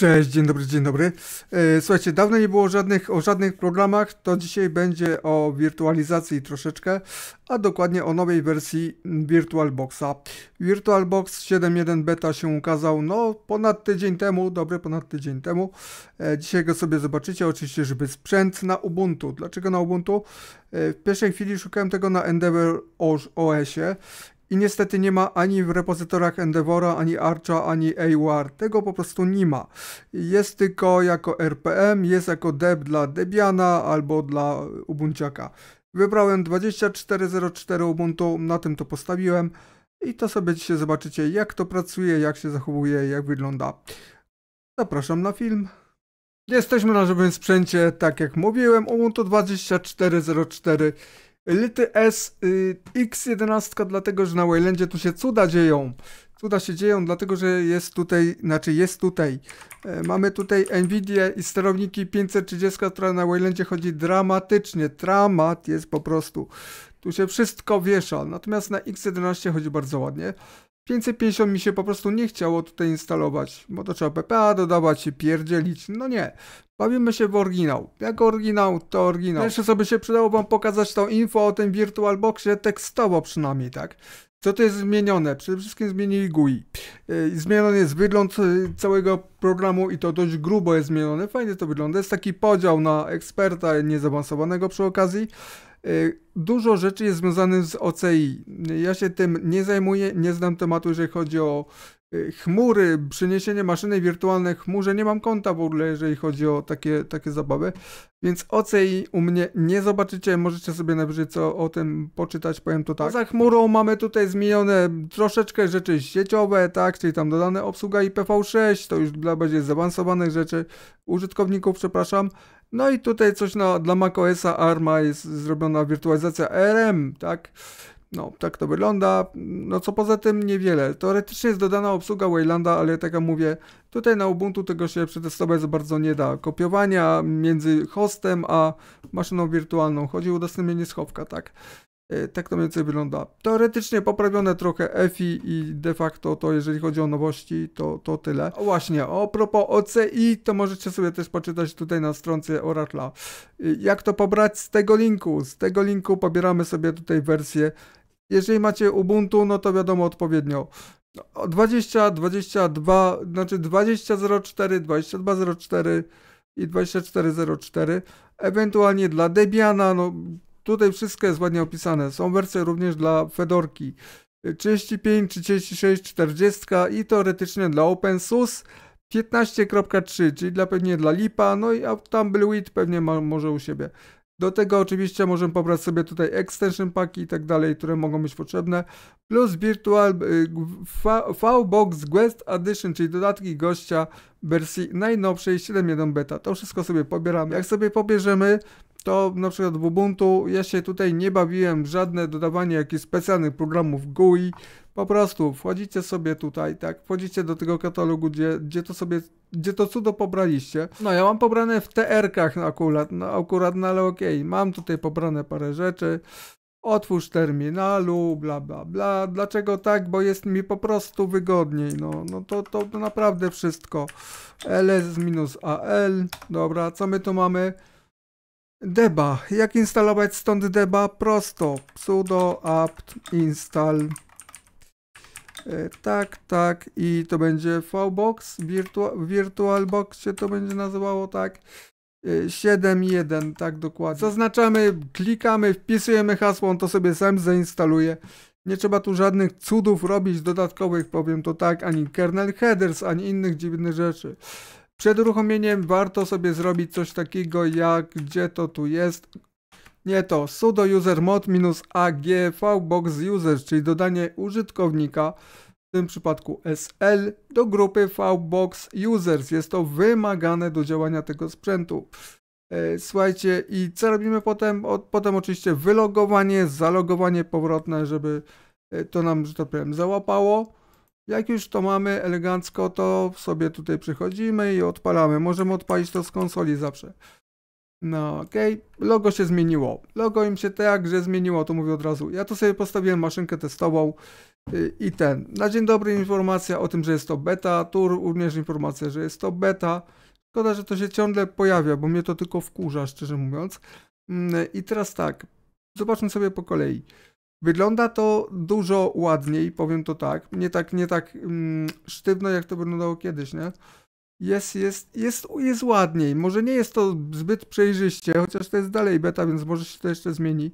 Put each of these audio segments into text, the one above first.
Cześć, dzień dobry, dzień dobry. E, słuchajcie, dawno nie było żadnych, o żadnych programach, to dzisiaj będzie o wirtualizacji troszeczkę, a dokładnie o nowej wersji VirtualBoxa. VirtualBox 7.1 beta się ukazał, no, ponad tydzień temu, dobry, ponad tydzień temu. E, dzisiaj go sobie zobaczycie, oczywiście, żeby sprzęt na Ubuntu. Dlaczego na Ubuntu? E, w pierwszej chwili szukałem tego na Endeavor OS-ie i niestety nie ma ani w repozytorach Endeavora, ani Archa, ani AUR, Tego po prostu nie ma. Jest tylko jako RPM, jest jako deb dla Debiana albo dla Ubunciaka. Wybrałem 2404 Ubuntu, na tym to postawiłem i to sobie dzisiaj zobaczycie jak to pracuje, jak się zachowuje, jak wygląda. Zapraszam na film. Jesteśmy na żywym sprzęcie, tak jak mówiłem, Ubuntu 2404 Lity S y, X11, dlatego że na Waylandzie tu się cuda dzieją. Cuda się dzieją, dlatego że jest tutaj, znaczy jest tutaj. E, mamy tutaj Nvidia i sterowniki 530, która na Waylandzie chodzi dramatycznie. Dramat jest po prostu. Tu się wszystko wiesza, natomiast na X11 chodzi bardzo ładnie. 550 mi się po prostu nie chciało tutaj instalować, bo to trzeba PPA dodawać, pierdzielić, no nie. Bawimy się w oryginał. Jak oryginał, to oryginał. Jeszcze sobie się przydało wam pokazać tą info o tym VirtualBoxie tekstowo przynajmniej, tak? Co to jest zmienione? Przede wszystkim zmienili GUI. Yy, zmieniony jest wygląd yy, całego programu i to dość grubo jest zmienione. Fajnie to wygląda. Jest taki podział na eksperta niezaawansowanego przy okazji. Y, dużo rzeczy jest związanych z OCI. Ja się tym nie zajmuję, nie znam tematu, jeżeli chodzi o y, chmury, przeniesienie maszyny wirtualnej chmurze, nie mam konta w ogóle, jeżeli chodzi o takie, takie zabawy, więc OCI u mnie nie zobaczycie, możecie sobie najwyżej co o tym poczytać, powiem to tak. Za chmurą mamy tutaj zmienione troszeczkę rzeczy sieciowe, tak, czyli tam dodane obsługa IPv6, to już dla bardziej zaawansowanych rzeczy, użytkowników, przepraszam, no i tutaj coś na, dla macOSa ARMA jest zrobiona wirtualizacja RM, tak? No, tak to wygląda. No co poza tym niewiele. Teoretycznie jest dodana obsługa Waylanda, ale tak jak mówię, tutaj na Ubuntu tego się przetestować za bardzo nie da. Kopiowania między hostem a maszyną wirtualną. Chodzi o udostępnienie schowka, tak? E, tak to mniej więcej wygląda. Teoretycznie poprawione trochę EFI i de facto to jeżeli chodzi o nowości to, to tyle. O właśnie, o propos OCI to możecie sobie też poczytać tutaj na stronce Oracla. E, jak to pobrać z tego linku? Z tego linku pobieramy sobie tutaj wersję. Jeżeli macie Ubuntu no to wiadomo odpowiednio. 20, 22, znaczy 2004, 2204 i 2404. Ewentualnie dla Debiana, no Tutaj wszystko jest ładnie opisane. Są wersje również dla Fedorki. 35, 36, 40 i teoretycznie dla OpenSUS 15.3, czyli dla, pewnie dla Lipa, no i tam Tumbleweed pewnie ma, może u siebie. Do tego oczywiście możemy pobrać sobie tutaj extension paki i tak dalej, które mogą być potrzebne, plus Virtual VBox y, Quest Edition, czyli dodatki gościa wersji najnowszej 7.1 beta. To wszystko sobie pobieramy. Jak sobie pobierzemy, to na przykład w Ubuntu ja się tutaj nie bawiłem żadne dodawanie jakichś specjalnych programów GUI. Po prostu wchodzicie sobie tutaj, tak, wchodzicie do tego katalogu, gdzie, gdzie to sobie, gdzie to cudo pobraliście. No ja mam pobrane w TR-kach akurat, no akurat, no ale okej, okay. mam tutaj pobrane parę rzeczy. Otwórz terminalu, bla bla bla. Dlaczego tak? Bo jest mi po prostu wygodniej. No, no to, to, to naprawdę wszystko. ls-al. Dobra, co my tu mamy? Deba. Jak instalować stąd deba? Prosto. Pseudo apt install. E, tak, tak. I to będzie VBox. Virtua VirtualBox się to będzie nazywało, tak. 7.1, e, tak dokładnie. Zaznaczamy, klikamy, wpisujemy hasło, on to sobie sam zainstaluje. Nie trzeba tu żadnych cudów robić dodatkowych, powiem to tak, ani kernel headers, ani innych dziwnych rzeczy. Przed uruchomieniem warto sobie zrobić coś takiego jak, gdzie to tu jest, nie to sudo user mod vbox user, czyli dodanie użytkownika, w tym przypadku SL, do grupy VBox users. Jest to wymagane do działania tego sprzętu. E, słuchajcie, i co robimy potem? potem oczywiście wylogowanie, zalogowanie powrotne, żeby e, to nam, że tak powiem, załapało. Jak już to mamy elegancko, to sobie tutaj przychodzimy i odpalamy. Możemy odpalić to z konsoli zawsze. No okej, okay. logo się zmieniło. Logo im się tak, że zmieniło, to mówię od razu. Ja tu sobie postawiłem maszynkę testową y, i ten. Na dzień dobry informacja o tym, że jest to beta. Tu również informacja, że jest to beta. Szkoda, że to się ciągle pojawia, bo mnie to tylko wkurza, szczerze mówiąc. Mm, I teraz tak, zobaczmy sobie po kolei. Wygląda to dużo ładniej, powiem to tak. Nie tak, nie tak mm, sztywno, jak to wyglądało kiedyś, nie? Jest, jest, jest, jest ładniej. Może nie jest to zbyt przejrzyście, chociaż to jest dalej beta, więc może się to jeszcze zmieni.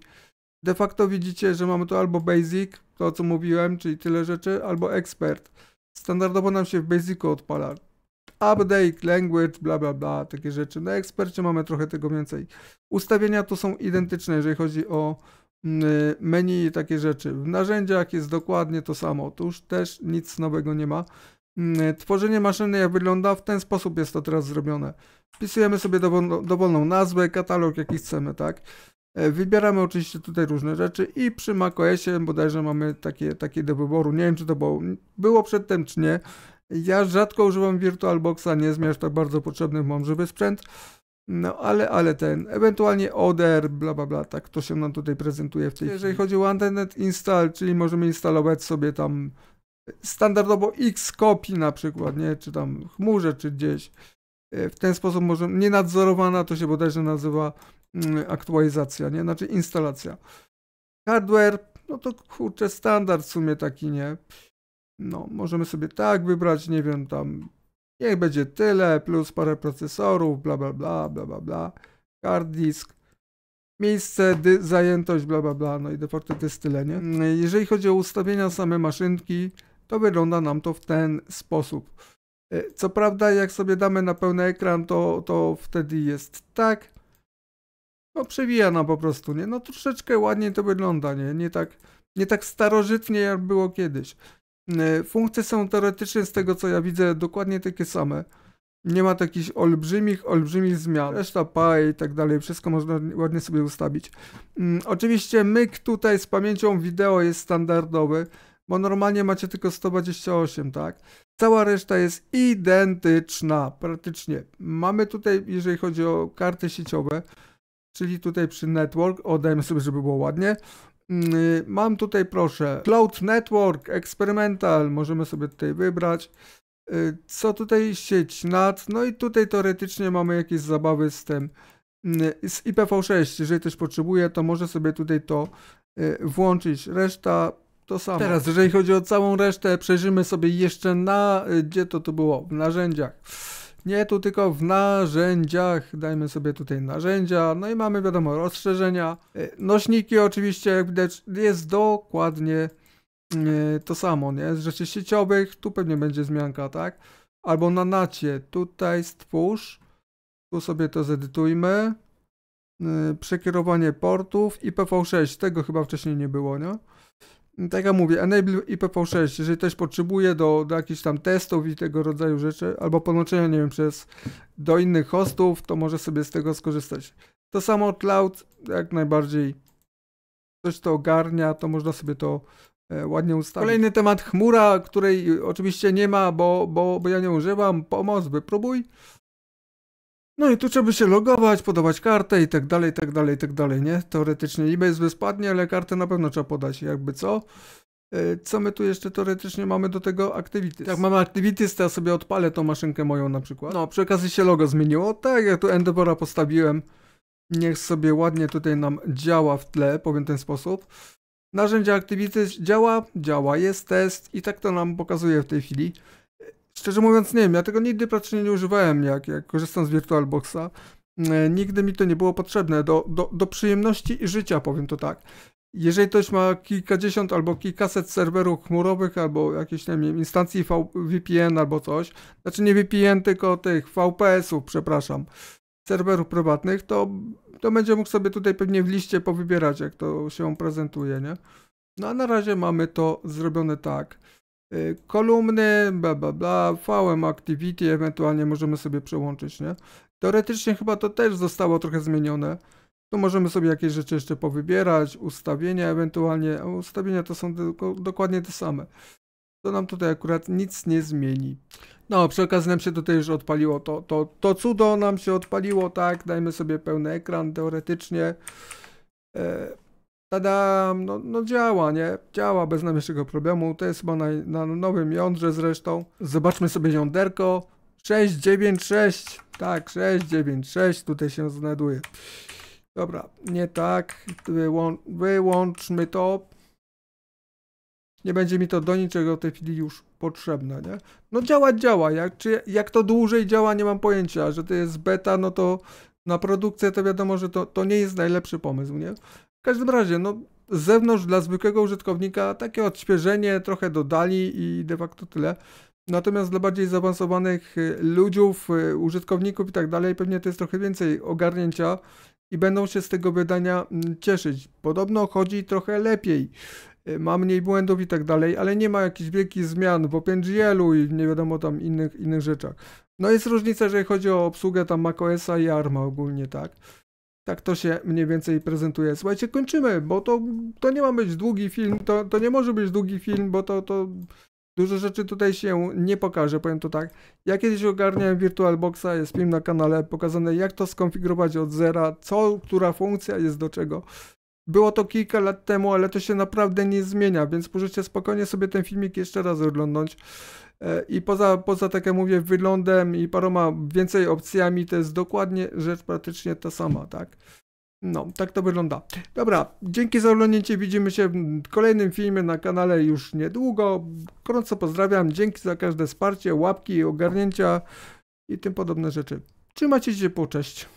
De facto widzicie, że mamy tu albo Basic, to co mówiłem, czyli tyle rzeczy, albo Expert. Standardowo nam się w Basicu odpala. Update, language, bla bla bla, takie rzeczy. Na ekspercie mamy trochę tego więcej. Ustawienia tu są identyczne, jeżeli chodzi o Mm, y, menu i takie rzeczy. W narzędziach jest dokładnie to samo, tuż też nic nowego nie ma. Mm, y, tworzenie maszyny jak wygląda, w ten sposób jest to teraz zrobione. Wpisujemy sobie dowolną, nazwę, katalog jaki chcemy, tak? E, wybieramy oczywiście tutaj różne rzeczy i przy macOSie bodajże mamy takie, takie do wyboru. Nie wiem, czy to było, było przedtem, czy nie. Ja rzadko używam VirtualBoxa, nie jest mi aż tak bardzo potrzebny, mam żywy sprzęt. No, ale, ale ten, ewentualnie Oder, bla, bla, bla, tak to się nam tutaj prezentuje w tej Jeżeli chwili. chodzi o Antenet Install, czyli możemy instalować sobie tam e, standardowo X kopii na przykład, nie, czy tam chmurze, czy gdzieś. E, w ten sposób możemy, nienadzorowana, to się bodajże nazywa mm, aktualizacja, nie, znaczy instalacja. Hardware, no to kurczę, standard w sumie taki, nie. No, możemy sobie tak wybrać, nie wiem, tam Niech będzie tyle, plus parę procesorów, bla bla bla, bla bla bla. Hard disk, miejsce, zajętość, bla bla bla. No i de facto to jest tyle, nie? Jeżeli chodzi o ustawienia same maszynki, to wygląda nam to w ten sposób. E, co prawda, jak sobie damy na pełny ekran, to, to wtedy jest tak. No przewija nam po prostu, nie? No troszeczkę ładniej to wygląda, nie? Nie tak, nie tak starożytnie, jak było kiedyś. Yy, funkcje są teoretycznie z tego co ja widzę dokładnie takie same. Nie ma takich olbrzymich, olbrzymich zmian. Reszta PA i tak dalej, wszystko można ładnie sobie ustawić. Mm, oczywiście myk tutaj z pamięcią wideo jest standardowy, bo normalnie macie tylko 128, tak? Cała reszta jest identyczna, praktycznie. Mamy tutaj, jeżeli chodzi o karty sieciowe, czyli tutaj przy network, oddajmy sobie, żeby było ładnie, Mm, mam tutaj, proszę, Cloud Network, Experimental, możemy sobie tutaj wybrać. Y, co tutaj sieć NAT, no i tutaj teoretycznie mamy jakieś zabawy z tym, mm, z IPv6, jeżeli też potrzebuje, to może sobie tutaj to y, włączyć. Reszta to samo. Teraz, jeżeli chodzi o całą resztę, przejrzymy sobie jeszcze na, y, gdzie to to było, w narzędziach. Nie tu, tylko w narzędziach. Dajmy sobie tutaj narzędzia. No i mamy, wiadomo, rozszerzenia. E, nośniki oczywiście, jak widać, jest dokładnie e, to samo, nie? Z rzeczy sieciowych, tu pewnie będzie zmianka, tak? Albo na nacie, tutaj stwórz. Tu sobie to zedytujmy. E, przekierowanie portów i PV6, tego chyba wcześniej nie było, nie? No tak jak mówię, enable IPv6, jeżeli ktoś potrzebuje do, do jakichś tam testów i tego rodzaju rzeczy, albo podłączenia, nie wiem, przez do innych hostów, to może sobie z tego skorzystać. To samo cloud, jak najbardziej coś to ogarnia, to można sobie to e, ładnie ustawić. Kolejny temat, chmura, której oczywiście nie ma, bo, bo, bo ja nie używam, pomoc, by próbuj. No i tu trzeba by się logować, podawać kartę i tak dalej, i tak dalej, i tak dalej, nie? Teoretycznie eBay jest bezpłatnie, ale kartę na pewno trzeba podać, jakby co. E, co my tu jeszcze teoretycznie mamy do tego Activities? Jak mamy Activities, to ja sobie odpalę tą maszynkę moją na przykład. No, przy okazji się logo zmieniło. Tak, jak tu Endebora postawiłem. Niech sobie ładnie tutaj nam działa w tle, powiem w ten sposób. Narzędzie Activities działa, działa, jest test i tak to nam pokazuje w tej chwili. Szczerze mówiąc, nie wiem, ja tego nigdy praktycznie nie używałem, jak, jak korzystam z VirtualBoxa. E, nigdy mi to nie było potrzebne do, do, do przyjemności i życia, powiem to tak. Jeżeli ktoś ma kilkadziesiąt albo kilkaset serwerów chmurowych, albo jakieś nie wiem, instancji v VPN albo coś, znaczy nie VPN, tylko tych VPS-ów, przepraszam, serwerów prywatnych, to, to będzie mógł sobie tutaj pewnie w liście powybierać, jak to się prezentuje, nie? No a na razie mamy to zrobione tak. Y, kolumny, bla bla bla, VM activity, ewentualnie możemy sobie przełączyć, nie? Teoretycznie chyba to też zostało trochę zmienione. Tu możemy sobie jakieś rzeczy jeszcze powybierać, ustawienia ewentualnie, ustawienia to są do, dokładnie te same. To nam tutaj akurat nic nie zmieni. No, przy okazji nam się tutaj już odpaliło to, to, to cudo nam się odpaliło, tak? Dajmy sobie pełny ekran teoretycznie. E, tada, no, no, działa, nie? Działa bez najmniejszego problemu. To jest chyba na, na nowym jądrze zresztą. Zobaczmy sobie jąderko. 696, tak, 696, tutaj się znajduje. Dobra, nie tak, Wyłą wyłączmy to. Nie będzie mi to do niczego w tej chwili już potrzebne, nie? No działa, działa, jak, czy, jak to dłużej działa, nie mam pojęcia, że to jest beta, no to na produkcję to wiadomo, że to, to nie jest najlepszy pomysł, nie? każdym razie, no z zewnątrz dla zwykłego użytkownika takie odświeżenie, trochę dodali i de facto tyle. Natomiast dla bardziej zaawansowanych y, ludziów, y, użytkowników i tak dalej, pewnie to jest trochę więcej ogarnięcia i będą się z tego wydania mm, cieszyć. Podobno chodzi trochę lepiej, y, ma mniej błędów i tak dalej, ale nie ma jakichś wielkich zmian w OpenGL-u i nie wiadomo tam innych, innych rzeczach. No jest różnica, jeżeli chodzi o obsługę tam macOS-a i ARMA ogólnie, tak? Tak to się mniej więcej prezentuje. Słuchajcie, kończymy, bo to, to nie ma być długi film, to, to nie może być długi film, bo to, to dużo rzeczy tutaj się nie pokaże, powiem to tak. Ja kiedyś ogarniałem VirtualBoxa, jest film na kanale pokazane jak to skonfigurować od zera, co, która funkcja jest do czego. Było to kilka lat temu, ale to się naprawdę nie zmienia, więc możecie spokojnie sobie ten filmik jeszcze raz oglądnąć. E, I poza, poza, tak jak mówię, wyglądem i paroma więcej opcjami, to jest dokładnie rzecz praktycznie ta sama, tak? No, tak to wygląda. Dobra, dzięki za oglądanie. widzimy się w kolejnym filmie na kanale już niedługo. Gorąco pozdrawiam, dzięki za każde wsparcie, łapki, ogarnięcia i tym podobne rzeczy. Trzymajcie się, po cześć.